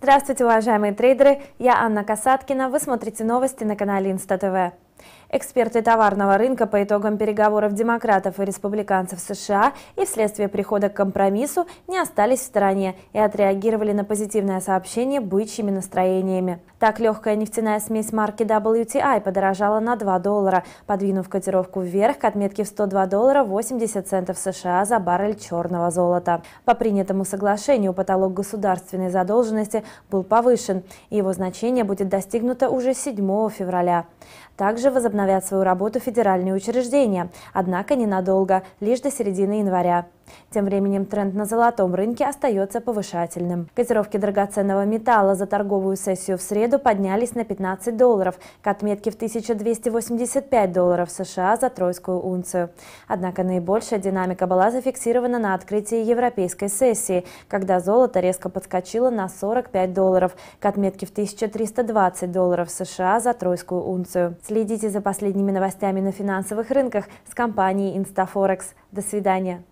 Здравствуйте, уважаемые трейдеры! Я Анна Касаткина. Вы смотрите новости на канале Инста ТВ. Эксперты товарного рынка по итогам переговоров демократов и республиканцев США и вследствие прихода к компромиссу не остались в стороне и отреагировали на позитивное сообщение бычьими настроениями. Так, легкая нефтяная смесь марки WTI подорожала на 2 доллара, подвинув котировку вверх к отметке в 102 доллара 80 центов США за баррель черного золота. По принятому соглашению потолок государственной задолженности был повышен, и его значение будет достигнуто уже 7 февраля. Также возобновят свою работу федеральные учреждения, однако ненадолго, лишь до середины января. Тем временем тренд на золотом рынке остается повышательным. Котировки драгоценного металла за торговую сессию в среду поднялись на 15 долларов к отметке в 1285 долларов США за тройскую унцию. Однако наибольшая динамика была зафиксирована на открытии европейской сессии, когда золото резко подскочило на 45 долларов к отметке в 1320 долларов США за тройскую унцию. Следите за последними новостями на финансовых рынках с компанией Instaforex. До свидания.